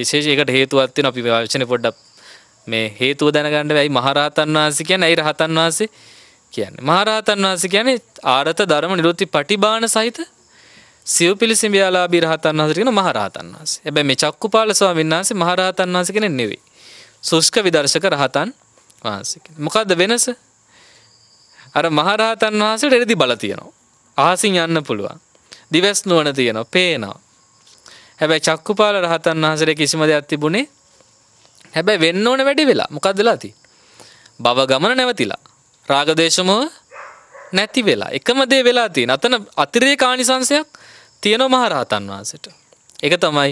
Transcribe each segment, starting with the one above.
විශේෂයකට හේතුවත්වෙන අපි වචන පොඩ්ඩක් මේ හේතුව දැනගන්න ඇයි මහරහතන් වහන්සේ කියන්නේ ඇයි රහතන් වහන්සේ කියන්නේ මහරහතන් වහන්සේ කියන්නේ ආරත ධර්ම නිරුත්ති පටිබාන සහිත සිව් පිළිසිඹියාලාභී රහතන් වහන්සේ කියන මහරහතන් වහන්සේ. හැබැයි මේ චක්කුපාල ස්වාමීන් වහන්සේ මහරහතන් වහන්සේ කෙනෙක් නෙවෙයි. සුෂ්ක විදර්ශක රහතන් වහන්සේ කෙනෙක්. මොකද්ද වෙනස? අර මහරහතන් වහන්සේට එරෙදි බල තියෙනවා. අහසින් යන්න පුළුවන්. දිවස් නුවණ තියෙනවා. පේනවා. හැබැයි චක්කුපාල රහතන් වහන්සේට කිසිම දෙයක් තිබුණේ හැබැයි වෙන්න ඕන වැඩි වෙලා මොකද්ද වෙලා තියෙන්නේ භව ගමන නැවතිලා රාග දේශමෝ නැති වෙලා එකම දේ වෙලා තියෙන අතන අතිරේක ආනිසංශයක් තියෙනවා මහරහතන් වහන්සේට ඒක තමයි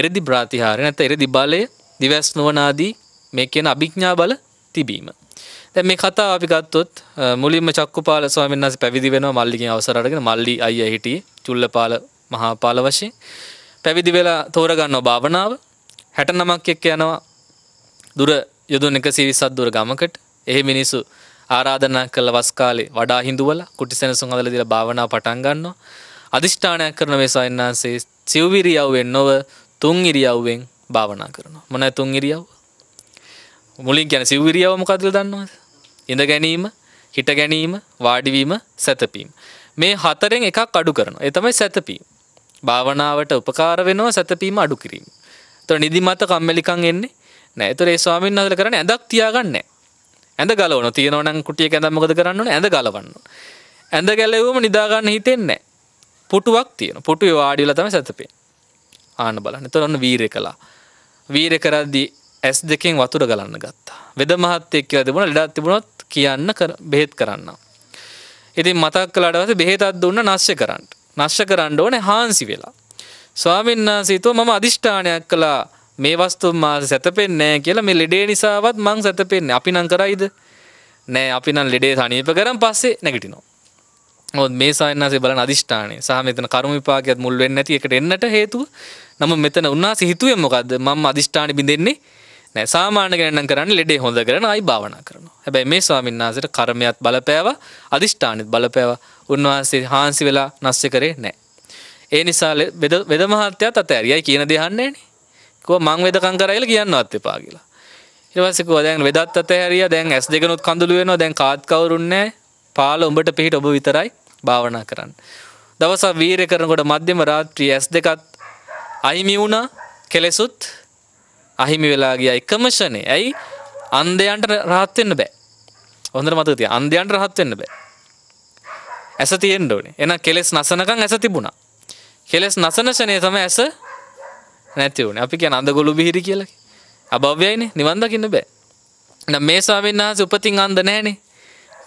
එරදි බ්‍රාතිහාරය නැත්නම් එරදි බලය දිවස් නවනාදී මේ කියන අභිඥා බල තිබීම දැන් මේ කතාව අපි ගත්තොත් මුලින්ම චක්කුපාල ස්වාමීන් වහන්සේ පැවිදි වෙනවා මල්ලිගෙන් අවසර අරගෙන මල්ලි අයියා හිටියේ චුල්ලපාල මහාපාල වශයෙන් පැවිදි වෙලා තෝරගන්නව භාවනාව හැට නමක් එක්ක යනවා දුර යොදුන් එක සිවිසත් දුර ගමකට එහි මිනිසු ආරාධනා කළ වස් කාලේ වඩා හිඳුවල කුටි සෙනසුන් අදලා දීලා භාවනා පටන් ගන්නවා අදිෂ්ඨානයක් කරන මේ සයන්නාන්සේ සිව් ඉරියව්වෙන් නොව තුන් ඉරියව්වෙන් භාවනා කරනවා මොන තුන් ඉරියව් මුලින් කියන්නේ සිව් ඉරියව් මොකද්ද කියලා දන්නවද ඉඳ ගැනීම හිට ගැනීම වාඩි වීම සැතපීම මේ හතරෙන් එකක් අඩු කරනවා ඒ තමයි සැතපීම භාවනාවට උපකාර වෙනවා සැතපීම අඩු කිරීම. එතකොට නිදිමත කම්මැලිකම් එන්නේ නෑ. ඒතර ඒ ස්වාමීන් වහන්සේලා කරන්නේ ඇඳක් තියාගන්නේ ඇඳ ගලවනවා. තියෙනවා නම් කුටියක ඇඳක් මොකද කරන්න ඕනේ? ඇඳ ගලවන්න. ඇඳ ගැලෙවුවම නිදා ගන්න හිතෙන්නේ නෑ. පුටුවක් තියෙනවා. පුටුවේ වාඩි වෙලා තමයි සැතපෙන්නේ. ආන්න බලන්න. එතකොට ඔන්න වීරය කළා. වීරය කරද්දී ඇස් දෙකෙන් වතුර ගලන්න ගත්තා. වෙද මහත්තයෙක් කියලා තිබුණා. ලෙඩක් තිබුණොත් කියන්න බෙහෙත් කරන්න. ඉතින් මතක් කළාට පස්සේ බෙහෙතක් දුන්න නැස්සේ කරන්න. නශ්‍ය කරන්න ඕනේ හාන්සි වෙලා. ස්වාමීන් වහන්සේ හිතුව මම අදිෂ්ඨානයක් කළා මේ වස්තු මා සැතපෙන්නේ නැහැ කියලා මේ ලෙඩේ නිසාවත් මං සැතපෙන්නේ. අපි නම් කරයිද? නෑ අපි නම් ලෙඩේ සනීප කරන් පස්සේ නැගිටිනවා. ඔව් මේ සායනාසේ බලන අදිෂ්ඨානය සහ මෙතන කර්ම විපාකයක් මුල් වෙන්නේ නැති එකට එන්නට හේතුව. නම මෙතන උන්වහන්සේ හිතුවේ මොකද්ද? මම අදිෂ්ඨානෙ බින්දෙන්නේ නෑ සාමාන්‍ය ගණන් කරන්නේ ලෙඩේ හොඳ කරන අය භාවනා කරනවා. හැබැයි මේ ස්වාමීන් වහන්සේට කර්මයක් බලපෑවා අදිෂ්ඨානෙත් බලපෑවා උන්වහන්සේ හාන්සි වෙලා නැස්ස කරේ නැහැ. ඒ නිසා වෙද මහත්තයාත් අතෑරියයි කියන දේ අහන්නේ නේ. කෝ මං වෙදකම් කරා කියලා කියන්නවත් එපා කියලා. ඊට පස්සේ කෝ දැන් වෙදත් අතෑරියා දැන් ඇස් දෙකනොත් කඳුළු වෙනවා දැන් කාත් කවුරුන් නැහැ. පාල උඹට පිහිට ඔබ විතරයි භාවනා කරන්න. දවසක් වීරය කරනකොට මධ්‍යම රාත්‍රියේ ඇස් දෙකත් අහිමි වුණා කෙලෙසුත් අහිමි වෙලා ගියා එකම ෂනේ. ඇයි? අන්ධයන්ට රහත් වෙන්න බෑ. හොඳට මතක තියාගන්න. අන්ධයන්ට රහත් වෙන්න බෑ. ඇස තියෙන්ඩ ඕනේ එන කෙලෙස් නසනකං ඇස තිබුණා කෙලෙස් නසනශනය තම ඇස නැතිවුණ අපි කිය අඳ ගොලු බිහිරි කියලකි අභව්‍යයිනේ නිවන්දකින්න බෑ නම් මේසාාවෙන් හස උපතින් අන්ද නෑනේ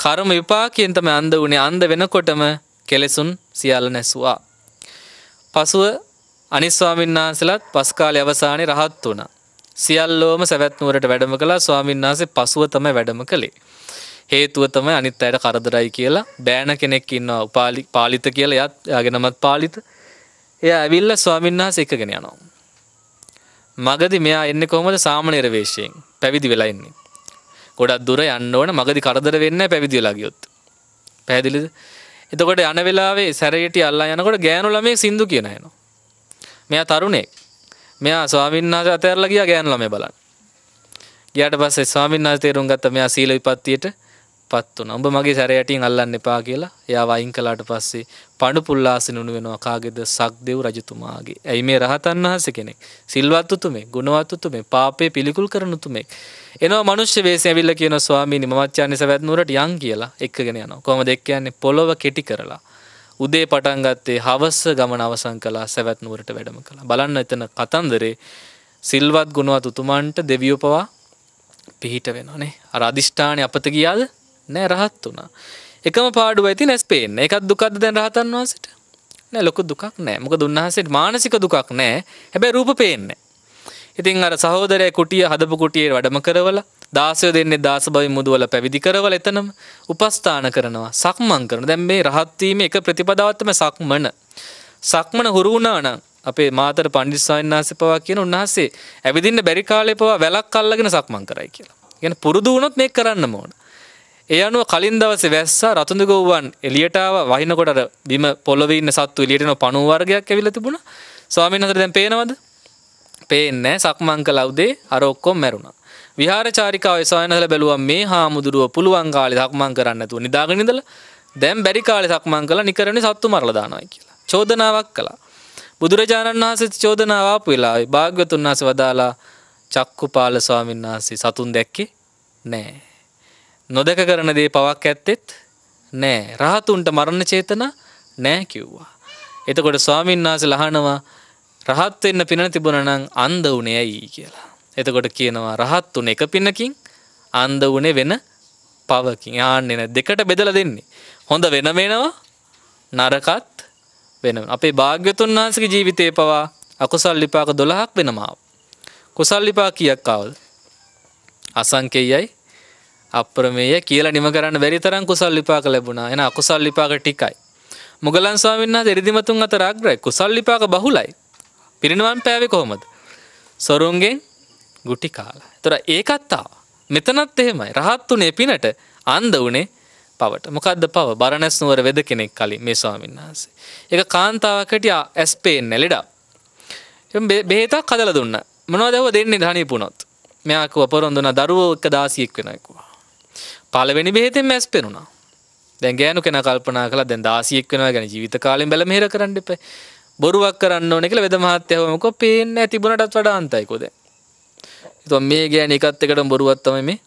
කරම විපාකයෙන්තම අන්ද වනේ අන්ද වෙනකොටම කෙලෙසුන් සියල්ල නැසවා පසුව අනිස්වාමින්නාන්සලත් පස්කාල අවසානය රහත් වුණ සියල්ලෝම සැවැත්නුවරට වැඩම කලා ස්වාමින්නාසේ පසුව තම වැඩම කළේ හේතුව තමයි අනිත් අයට කරදරයි කියලා බෑන කෙනෙක් ඉන්නවා උපාලි පාලිත කියලා එයත් යාගෙනමත් පාලිත එයා ඇවිල්ලා ස්වාමීන් වහන්සේ එක්කගෙන යනවා මගදී මෙයා එන්නේ කොහොමද සාමණේර වේශයෙන් පැවිදි වෙලා ඉන්නේ ගොඩක් දුර යන්න ඕන මගදී කරදර වෙන්නේ නැහැ පැවිදි වෙලා ගියොත් පැහැදිලිද එතකොට යන වෙලාවේ සැරේටි අල්ලා යනකොට ගෑනු ළමේ සින්දු කියන එනවා මෙයා තරුණෙක් මෙයා ස්වාමීන් වහන්සේ අතහැරලා ගියා ගෑනු ළමේ බලන්න ගියාට පස්සේ ස්වාමීන් වහන්සේ තේරුම් ගත්ත මෙයා සීල විපත්තියට පත් වුණා. උඹ මගේ සැරයටින් අල්ලන්න එපා කියලා එයා වයින් කළාට පස්සේ පඬු පුල්ලාසිනුණු වෙනවා කාගේද සක්දේව් රජතුමාගේ. ඇයි මේ රහතන් වහන්සේ කෙනෙක්? සිල්වත් උතුමේ, ගුණවත් උතුමේ, පාපේ පිළිකුල් කරන උතුමේ. එනවා මිනිස්සු වෙස්සේ ඇවිල්ලා කියනවා ස්වාමීනි මමච්චානිස වැද්නුරට යන් කියලා එක්කගෙන යනවා. කොහමද එක්ක යන්නේ? පොළොව කෙටි කරලා. උදේ පටන් ගත්තේ හවස ගමන අවසන් කළා සවැත් නුවරට වැඩම කළා. බලන්න එතන කතන්දරේ සිල්වත් ගුණවත් උතුමන්ට දෙවියෝ පවා පිහිට වෙනවා නේ. අර අදිෂ්ඨානේ අපත ගියාද? නෑ රහත් වුණා එකම පාඩු ඇති නැස්පේෙන් එකක් දුකක්ද දැන් රහතන් වහන්සට නෑ ලොකු දුකක් නෑ මොක දුන්හන්සේට මානසික දුකක් නෑ හැබැ රූප පේන්නේ ඉතින් අර සහෝදරය කුටිය හදපු කුටියේ වැඩම කරවල දාසය දෙන්නේ දාස භවි මුදුවල පැවිදි කරවල එතනම උපස්ථාන කරනවා සක්මන් කරන දැන් මේ රහත්වීම එක ප්‍රතිපදාවත්තම සක්මන සක්මන හුරු වුණානම් අපේ මාතර පණ්ඩිත ස්වාමීන් වහන්සේ පවා කියන උන්වහන්සේ ඇවිදින්න බැරි කාලේ පවා වැලක් අල්ලගෙන සක්මන් කරයි කියලා. කියන්නේ පුරුදු වුණොත් මේක කරන්න ඕන. ඒ අනුව කලින් දවසේ වැස්සා රතුඳු ගොව්වන් එළියට ආව වහිනකොට අර බිම පොළොවේ ඉන්න සත්තු එළියට එන පණුව වර්ගයක් ඇවිල්ලා තිබුණා. ස්වාමීන් වහන්සේ දැන් පේනවද? පේන්නේ නැහැ. සක්මන් කළා උදේ අර ඔක්කොම මැරුණා. විහාරචාරිකාව ස්වාමීන් වහන්සේ බැලුවා මේ හාමුදුරුව පුළුවන් කාලේ සක්මන් කරන්න නැතුව නිදාගෙන ඉඳලා දැන් බැරි කාලේ සක්මන් කළා නිකරන්නේ සත්තු මරලා දානවා කියලා. චෝදනාවක් කළා. බුදුරජාණන් වහන්සේ චෝදනාව ආපු වෙලාවේ භාග්‍යවතුන් වහන්සේ වදාලා චක්කුපාල ස්වාමීන් වහන්සේ සතුන් දැක්කේ නැහැ. නොදක කරන දේ පවක් ඇත්තෙත් නෑ රහතුන්ට මරණ චේතන නෑ කිව්වා. එතකොට ස්වාමීන් වහන්සේ ලහනවා රහත් වෙන්න පින තිබුණනම් අන්ධ උනේ ඇයි කියලා. එතකොට කියනවා රහත් උනේ එක පිනකින් අන්ධ උනේ වෙන පවකින්. ආන්නේ නැ දෙකට බෙදලා දෙන්නේ. හොඳ වෙන වෙනවා නරකත් වෙනවා. අපේ භාග්‍යතුන් වහන්සේගේ ජීවිතේ පවා අකුසල් විපාක 12ක් වෙනවා. කුසල් විපාක කීයක් ආවද? අසංකේයයි අප්‍රමේය කියලා නිම කරන්න බැරි තරම් කුසල් විපාක ලැබුණා. එන අකුසල් විපාක ටිකයි. මුගලන් ස්වාමීන් වහන්සේ ඍද්ධිමතුන් අතර අග්‍රයි. කුසල් විපාක බහුලයි. පිරිනවන් පෑවේ කොහොමද? සොරුන්ගෙන් ගුටි කාලා. ඒතර ඒකත් මෙතනත් එහෙමයි. රහත් උනේ පිනට අන්ධ උනේ පවට. මොකද්ද පව? බරණැස් නුවර වෙද කෙනෙක් කලින් මේ ස්වාමීන් වහන්සේ. ඒක කාන්තාවක් හිටියා ඇස් පේන්නේ ලෙඩක්. බෙහෙතක් හදලා දුන්නා. මොනවද ඇහුව දෙන්නේ ධානී පුනොත්. මෙයා කිව්වා පොරොන්දුනා දරුවෝ එක 16ක් වෙනවා කිව්වා. පළවෙනි බෙහෙතෙන් මැස් පෙනුණා දැන් ගෑනු කෙන කල්පනා කළ දැන් දාසියෙක් වෙනවා ගැන ජීවිත කාලෙන් බැල මෙහෙර කරන්න එපා බොරුවක් කරන්න ඕන කියලා වෙද මහත්තයාවමක පේන්නේ තිබුණටත් වඩා අන්තයිකෝද ඉතින් මේ ගෑණි එකත් එකට බොරුවක් තමයි මේ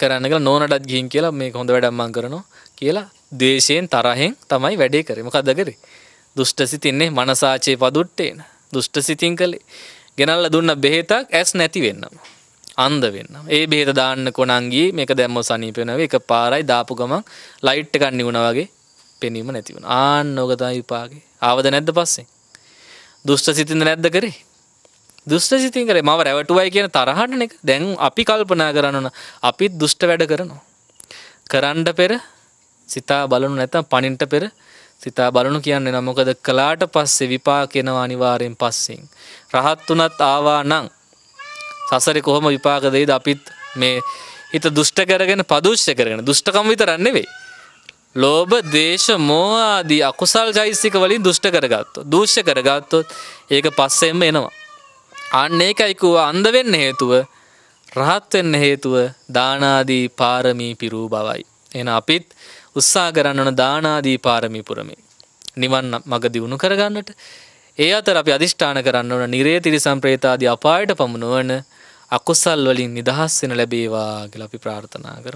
කරන්න කියලා නෝනටත් ගිහින් කියලා මේක හොඳ වැඩක් මං කරනවා කියලා ද්වේෂයෙන් තරහෙන් තමයි වැඩේ කරේ මොකද කරේ දුෂ්ට සිතින්නේ මනසාචේ පදුට්ටේන දුෂ්ට සිතින් කළේ ගෙනල්ලා දුන්න බෙහෙතක් ඇස් නැති වෙන්නම අන්ද වෙන්න ඒ බේත දාන්න කොනන්ගේ මේක දැම්ම සනීපෙනව එක පාරයි දාපු ගමන් ලයිට් එකන්න වුණ වගේ පෙනීම නැතිවන ආන්න නොගතා විපාගේ ආවද නැද්ද පස්සේ දුෂ්ට සිතින්ද නැද්ද කරේ දුෂ්ට සිතින් කරේ මව රැවටුවයි කියන තරහන්න එක දැන් අපි කල්පනා කරන්නන අපිත් දුෂ්ට වැඩ කරනවා කරන්ඩ පෙර සිතා බලනු නැතම් පනින්ට පෙර සිතා බලනු කියන්නේ නමොකද කලාට පස්සේ විපා කෙනවා අනිවාරයෙන් පස්සෙන් රහත් වනත් ආවා නං සසරි කොහොම විපාක දෙයිද අපිත් මේ හිත දුෂ්ට කරගෙන පදුෂ්‍ය කරගෙන දුෂ්ටකම් විතරන්නේ වෙයි. ලෝබ දේශ මෝආදී අකුසල් ජයිසික වලින් දුෂ්ට කරගත්තො දූෂ්‍ය කරගත්තොත් ඒක පස්සෙන්ම එනවා. අන්න ඒකයිකුව අන්ද වෙන්න හේතුව රහත් වෙන්න හේතුව දානාදී පාරමී පිරූ බවයි. එන අපිත් උත්සා කරන්න ඕන දානාදී පාරමී පුරමේ. නිවන් මඟ දියුණු කරගන්නට ඒ අතර අපි අදිෂ්ඨාන කරන්න ඕන නිරේ තිරිසම් ප්‍රේතාදී අපායට පමුණුවන අකුසල් වලින් නිදහස් වෙන ලැබේවා කියලා අපි ප්‍රාර්ථනා කරමු